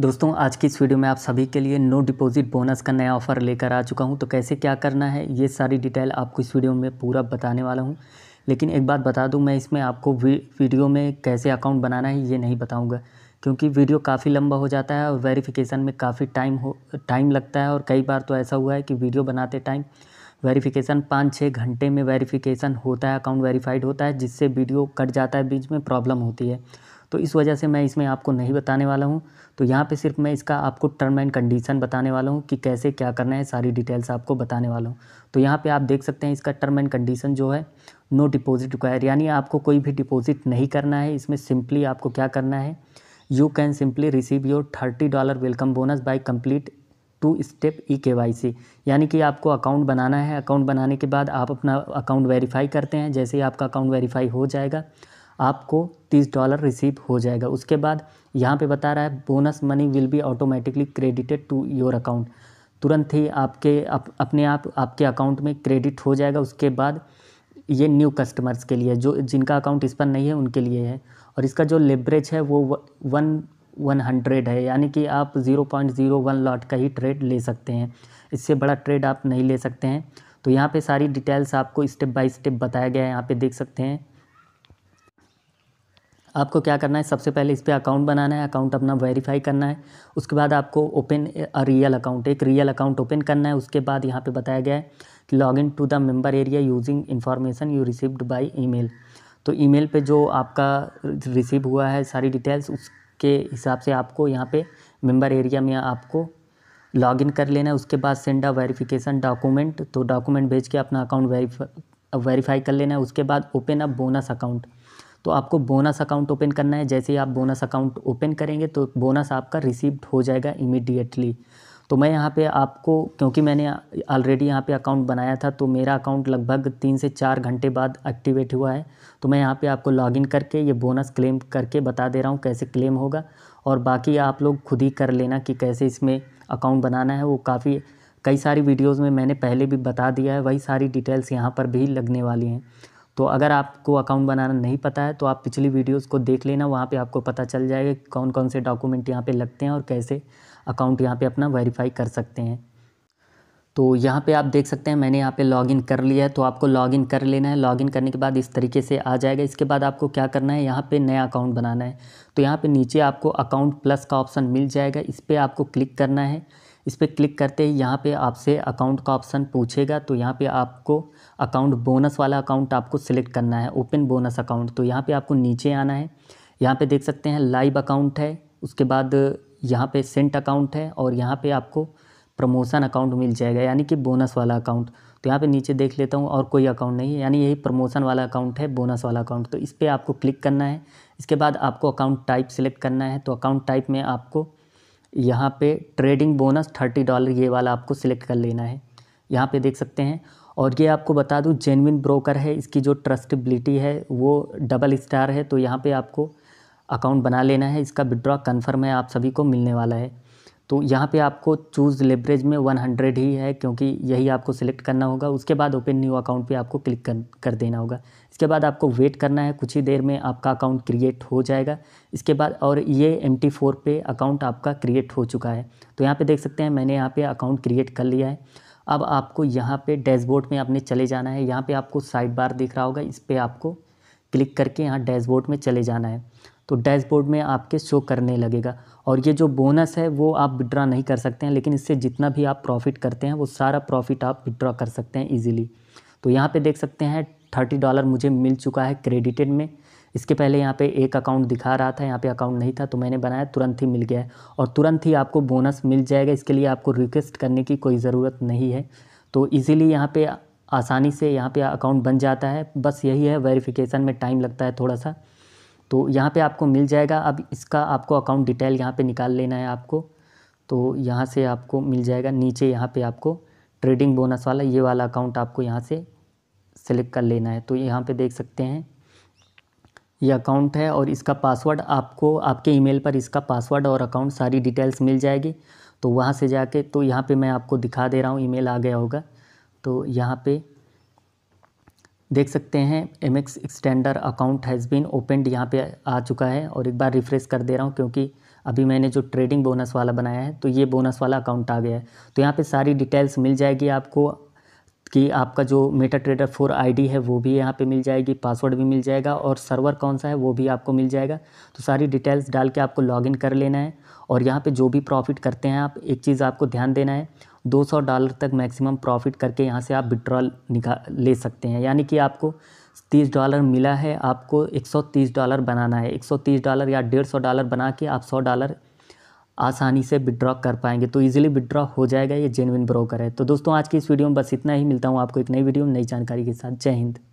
दोस्तों आज की इस वीडियो में आप सभी के लिए नो डिपॉजिट बोनस का नया ऑफर लेकर आ चुका हूं तो कैसे क्या करना है ये सारी डिटेल आपको इस वीडियो में पूरा बताने वाला हूं लेकिन एक बात बता दूं मैं इसमें आपको वीडियो में कैसे अकाउंट बनाना है ये नहीं बताऊंगा क्योंकि वीडियो काफ़ी लंबा हो जाता है और वेरीफिकेशन में काफ़ी टाइम हो टाइम लगता है और कई बार तो ऐसा हुआ है कि वीडियो बनाते टाइम वेरीफ़िकेशन पाँच छः घंटे में वेरीफ़िकेशन होता है अकाउंट वेरीफाइड होता है जिससे वीडियो कट जाता है बीच में प्रॉब्लम होती है तो इस वजह से मैं इसमें आपको नहीं बताने वाला हूँ तो यहाँ पे सिर्फ मैं इसका आपको टर्म एंड कंडीशन बताने वाला हूँ कि कैसे क्या करना है सारी डिटेल्स आपको बताने वाला हूँ तो यहाँ पे आप देख सकते हैं इसका टर्म एंड कंडीशन जो है नो डिपॉजिट रिक्वायर यानी आपको कोई भी डिपॉजिट नहीं करना है इसमें सिंपली आपको क्या करना है you can simply receive your thirty dollar welcome bonus by complete two step E K Y सी यानी कि आपको अकाउंट बनाना है अकाउंट बनाने के बाद आप अपना अकाउंट वेरीफाई करते हैं जैसे ही आपका अकाउंट वेरीफाई हो जाएगा आपको तीस डॉलर रिसीव हो जाएगा उसके बाद यहाँ पे बता रहा है bonus money will be automatically credited to your account तुरंत ही आपके अप, अपने आप आपके अकाउंट में क्रेडिट हो जाएगा उसके बाद ये न्यू कस्टमर्स के लिए जो जिनका अकाउंट इस पर नहीं है उनके लिए है और इसका जो लेवरेज है वो वन वन हंड्रेड है यानी कि आप zero point zero one lot का ही ट्रेड ले सकते हैं इससे बड़ा ट्रेड आप नहीं ले सकते हैं तो यहाँ पे सारी डिटेल्स आपको स्टेप बाय स्टेप बताया गया है यहाँ पे देख सकते हैं आपको क्या करना है सबसे पहले इस पर अकाउंट बनाना है अकाउंट अपना वेरीफाई करना है उसके बाद आपको ओपन रियल अकाउंट एक रियल अकाउंट ओपन करना है उसके बाद यहाँ पे बताया गया है कि log in to the member area using information you received by email तो ईमेल पे जो आपका रिसीव हुआ है सारी डिटेल्स उसके हिसाब से आपको यहाँ पर मेम्बर एरिया में आपको इन कर लेना है उसके बाद सेंड अ वेरीफिकेशन डॉक्यूमेंट तो डॉक्यूमेंट भेज के अपना अकाउंट वेरीफाई वेरीफाई कर लेना है उसके बाद ओपन अ बोनस अकाउंट तो आपको बोनस अकाउंट ओपन करना है जैसे ही आप बोनस अकाउंट ओपन करेंगे तो बोनस आपका रिसीव्ड हो जाएगा इमीडिएटली तो मैं यहाँ पे आपको क्योंकि मैंने ऑलरेडी यहाँ पे अकाउंट बनाया था तो मेरा अकाउंट लगभग तीन से चार घंटे बाद एक्टिवेट हुआ है तो मैं यहाँ पे आपको लॉगिन करके ये बोनस क्लेम करके बता दे रहा हूँ कैसे क्लेम होगा और बाकी आप लोग खुद ही कर लेना कि कैसे इसमें अकाउंट बनाना है वो काफ़ी कई सारी वीडियोज़ में मैंने पहले भी बता दिया है वही सारी डिटेल्स यहाँ पर भी लगने वाली हैं तो अगर आपको अकाउंट बनाना नहीं पता है तो आप पिछली वीडियोस को देख लेना वहाँ पे आपको पता चल जाएगा कि कौन कौन से डॉक्यूमेंट यहाँ पे लगते हैं और कैसे अकाउंट यहाँ पे अपना वेरीफाई कर सकते हैं तो यहाँ पे आप देख सकते हैं मैंने यहाँ पे लॉगिन कर लिया है तो आपको लॉगिन कर लेना है लॉगिन करने के बाद इस तरीके से आ जाएगा इसके बाद आपको क्या करना है यहाँ पे नया अकाउंट बनाना है तो यहाँ पे नीचे आपको अकाउंट प्लस का ऑप्शन मिल जाएगा इस पर आपको क्लिक करना है इस पर क्लिक करते ही यहाँ पे आपसे अकाउंट का ऑप्शन पूछेगा तो यहाँ पे आपको अकाउंट बोनस वाला अकाउंट आपको सिलेक्ट करना है ओपन बोनस अकाउंट तो यहाँ पे आपको नीचे आना है यहाँ पे देख सकते हैं लाइव अकाउंट है उसके बाद यहाँ पे सेंट अकाउंट है और यहाँ पे आपको प्रमोशन अकाउंट मिल जाएगा यानी कि बोनस वाला अकाउंट तो यहाँ पर नीचे देख लेता हूँ और कोई अकाउंट नहीं है यानी यही प्रमोशन वाला अकाउंट है बोनस वाला अकाउंट तो इस पर आपको क्लिक करना है इसके बाद आपको अकाउंट टाइप सेलेक्ट करना है तो अकाउंट टाइप में आपको यहाँ पे ट्रेडिंग बोनस थर्टी डॉलर ये वाला आपको सिलेक्ट कर लेना है यहाँ पे देख सकते हैं और ये आपको बता दूँ जेनविन ब्रोकर है इसकी जो ट्रस्टेबिलिटी है वो डबल स्टार है तो यहाँ पे आपको अकाउंट बना लेना है इसका विड्रॉ कन्फर्म है आप सभी को मिलने वाला है तो यहाँ पे आपको चूज़ लेवरेज में 100 ही है क्योंकि यही आपको सिलेक्ट करना होगा उसके बाद ओपन न्यू अकाउंट पे आपको क्लिक कर कर देना होगा इसके बाद आपको वेट करना है कुछ ही देर में आपका अकाउंट क्रिएट हो जाएगा इसके बाद और ये एम टी फोर पे अकाउंट आपका क्रिएट हो चुका है तो यहाँ पर देख सकते हैं मैंने यहाँ पर अकाउंट क्रिएट कर लिया है अब आपको यहाँ पर डैशबोर्ड में आपने चले जाना है यहाँ पर आपको साइड बार दिख रहा होगा इस पर आपको क्लिक करके यहाँ डैशबोर्ड में चले जाना है तो डैशबोर्ड में आपके शो करने लगेगा और ये जो बोनस है वो आप विड्रा नहीं कर सकते हैं लेकिन इससे जितना भी आप प्रॉफिट करते हैं वो सारा प्रॉफिट आप विड्रा कर सकते हैं ईजिली तो यहाँ पर देख सकते हैं थर्टी डॉलर मुझे मिल चुका है क्रेडिटेड में इसके पहले यहाँ पे एक अकाउंट दिखा रहा था यहाँ पे अकाउंट नहीं था तो मैंने बनाया तुरंत ही मिल गया है और तुरंत ही आपको बोनस मिल जाएगा इसके लिए आपको रिक्वेस्ट करने की कोई ज़रूरत नहीं है तो इजीली यहाँ पे आसानी से यहाँ पे अकाउंट बन जाता है बस यही है वेरिफिकेशन में टाइम लगता है थोड़ा सा तो यहाँ पे आपको मिल जाएगा अब इसका आपको अकाउंट डिटेल यहाँ पे निकाल लेना है आपको तो यहाँ से आपको मिल जाएगा नीचे यहाँ पे आपको ट्रेडिंग बोनस वाला ये वाला अकाउंट आपको यहाँ से सेलेक्ट कर लेना है तो यहाँ पे देख सकते हैं ये अकाउंट है और इसका पासवर्ड आपको आपके ईमेल पर इसका पासवर्ड और अकाउंट सारी डिटेल्स मिल जाएगी तो वहाँ से जाके तो यहाँ पर मैं आपको दिखा दे रहा हूँ ई आ गया होगा तो यहाँ पर देख सकते हैं M X extender account has been opened यहाँ पे आ चुका है और एक बार रिफ़्रेश कर दे रहा हूँ क्योंकि अभी मैंने जो ट्रेडिंग बोनस वाला बनाया है तो ये बोनस वाला अकाउंट आ गया है तो यहाँ पे सारी डिटेल्स मिल जाएगी आपको कि आपका जो मेटा ट्रेडर फोर आई है वो भी यहाँ पर मिल जाएगी पासवर्ड भी मिल जाएगा और सर्वर कौन सा है वो भी आपको मिल जाएगा तो सारी डिटेल्स डाल के आपको लॉगिन कर लेना है और यहाँ पर जो भी प्रॉफिट करते हैं आप एक चीज़ आपको ध्यान देना है 200 डॉलर तक मैक्सिमम प्रॉफिट करके यहाँ से आप विड्रॉल निकाल ले सकते हैं यानी कि आपको तीस डॉलर मिला है आपको 130 डॉलर बनाना है 130 डॉलर या 150 डॉलर बना के आप 100 डॉलर आसानी से विड्रॉ कर पाएंगे तो इजीली विड्रॉ हो जाएगा ये जेनविन ब्रोकर है तो दोस्तों आज की इस वीडियो में बस इतना ही मिलता हूँ आपको एक नई वीडियो में नई जानकारी के साथ जय हिंद